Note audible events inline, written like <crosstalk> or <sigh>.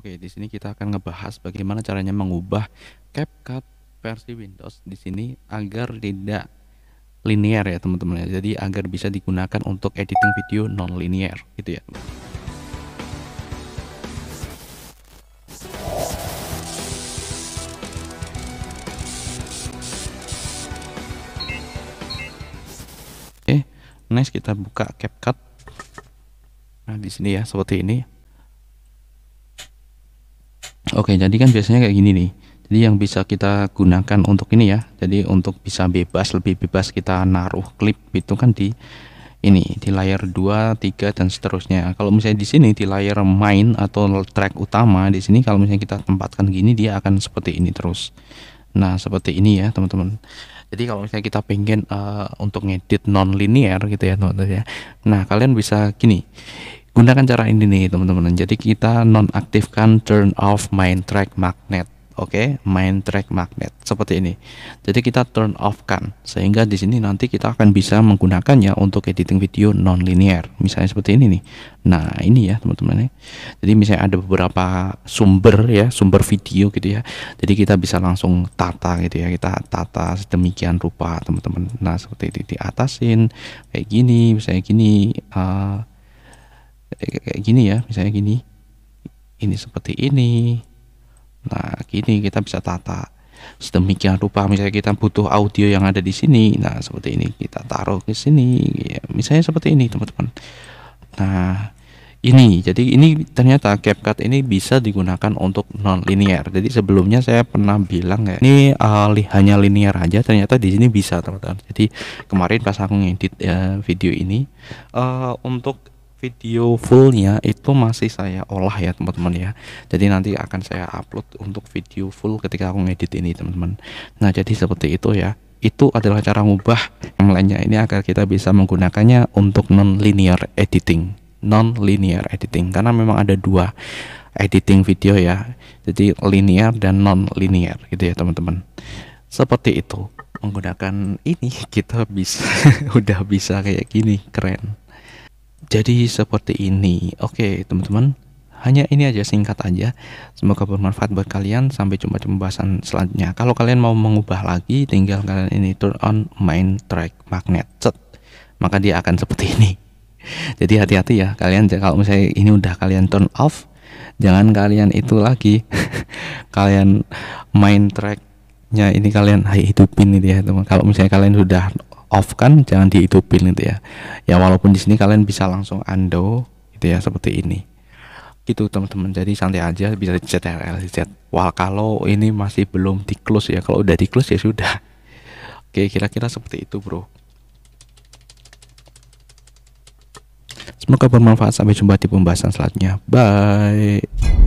Oke, di sini kita akan ngebahas bagaimana caranya mengubah CapCut versi Windows di sini agar tidak linear ya teman-teman ya. Jadi agar bisa digunakan untuk editing video non linear gitu ya. Oke, next kita buka CapCut. Nah, di sini ya seperti ini. Oke, jadi kan biasanya kayak gini nih. Jadi yang bisa kita gunakan untuk ini ya. Jadi untuk bisa bebas, lebih bebas kita naruh klip itu kan di ini di layer 2, 3 dan seterusnya. Kalau misalnya di sini di layer main atau track utama di sini kalau misalnya kita tempatkan gini dia akan seperti ini terus. Nah, seperti ini ya, teman-teman. Jadi kalau misalnya kita pengen uh, untuk ngedit non linear gitu ya, teman-teman ya. Nah, kalian bisa gini gunakan cara ini nih teman-teman jadi kita nonaktifkan turn off main track magnet oke okay? main track magnet seperti ini jadi kita turn off kan sehingga di sini nanti kita akan bisa menggunakannya untuk editing video non linear misalnya seperti ini nih nah ini ya teman-teman ya. jadi misalnya ada beberapa sumber ya sumber video gitu ya jadi kita bisa langsung tata gitu ya kita tata sedemikian rupa teman-teman nah seperti di atasin, kayak gini misalnya gini uh, kayak gini ya misalnya gini ini seperti ini nah gini kita bisa tata sedemikian rupa misalnya kita butuh audio yang ada di sini nah seperti ini kita taruh ke sini ya, misalnya seperti ini teman-teman nah ini jadi ini ternyata CapCut ini bisa digunakan untuk non linear jadi sebelumnya saya pernah bilang ya ini uh, hanya linear aja ternyata di sini bisa teman-teman jadi kemarin pas aku ngedit ya, video ini uh, untuk video fullnya itu masih saya olah ya teman-teman ya jadi nanti akan saya upload untuk video full ketika aku ngedit ini teman-teman nah jadi seperti itu ya itu adalah cara mengubah yang lainnya ini agar kita bisa menggunakannya untuk non-linear editing non-linear editing karena memang ada dua editing video ya jadi linear dan non-linear gitu ya teman-teman seperti itu menggunakan ini <laughs> kita bisa <laughs> udah bisa kayak gini keren jadi seperti ini. Oke, teman-teman, hanya ini aja singkat aja. Semoga bermanfaat buat kalian. Sampai jumpa di pembahasan selanjutnya. Kalau kalian mau mengubah lagi, tinggal kalian ini turn on main track magnet. set Maka dia akan seperti ini. <laughs> Jadi hati-hati ya kalian kalau misalnya ini udah kalian turn off, jangan kalian itu lagi. <laughs> kalian main tracknya ini kalian hidupin ini ya teman. Kalau misalnya kalian sudah off kan jangan dihidupin gitu ya ya walaupun di sini kalian bisa langsung undo gitu ya seperti ini gitu teman-teman jadi santai aja bisa di chat wah kalau ini masih belum di close ya kalau udah di close ya sudah oke kira-kira seperti itu bro semoga bermanfaat sampai jumpa di pembahasan selanjutnya bye